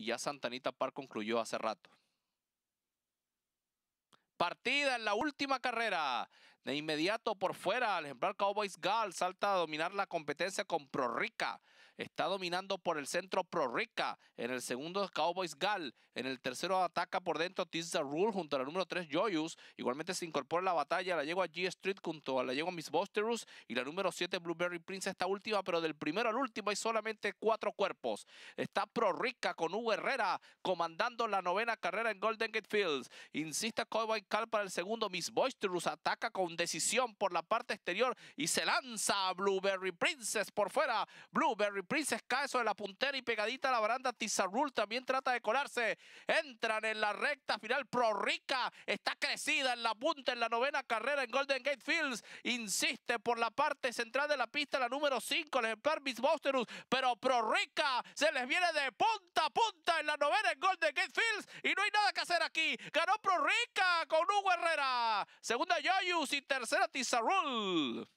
Y ya Santanita Park concluyó hace rato. Partida en la última carrera de inmediato por fuera, el ejemplar Cowboys Gal salta a dominar la competencia con Pro Rica, Está dominando por el centro Pro Prorica. En el segundo Cowboys Gal. En el tercero ataca por dentro the Rule junto la número 3 Joyous. Igualmente se incorpora en la batalla la a G Street junto a la lleva Miss Boisterous y la número 7 Blueberry Prince. Esta última, pero del primero al último hay solamente cuatro cuerpos. Está Pro Rica con Hugo Herrera comandando la novena carrera en Golden Gate Fields. insista Cowboys Gal para el segundo. Miss Boisterous ataca con decisión por la parte exterior y se lanza a Blueberry Princess por fuera. Blueberry Princess cae sobre la puntera y pegadita a la baranda. Tizarul también trata de colarse. Entran en la recta final. Pro Rica está crecida en la punta en la novena carrera en Golden Gate Fields. Insiste por la parte central de la pista la número 5, el ejemplar Miss Bosterus. Pero Pro Rica se les viene de punta a punta en la novena en Golden Gate Fields. Y no hay nada que hacer aquí. Ganó Pro Rica con Hugo Herrera. Segunda Joyous y y tercera Tizarul.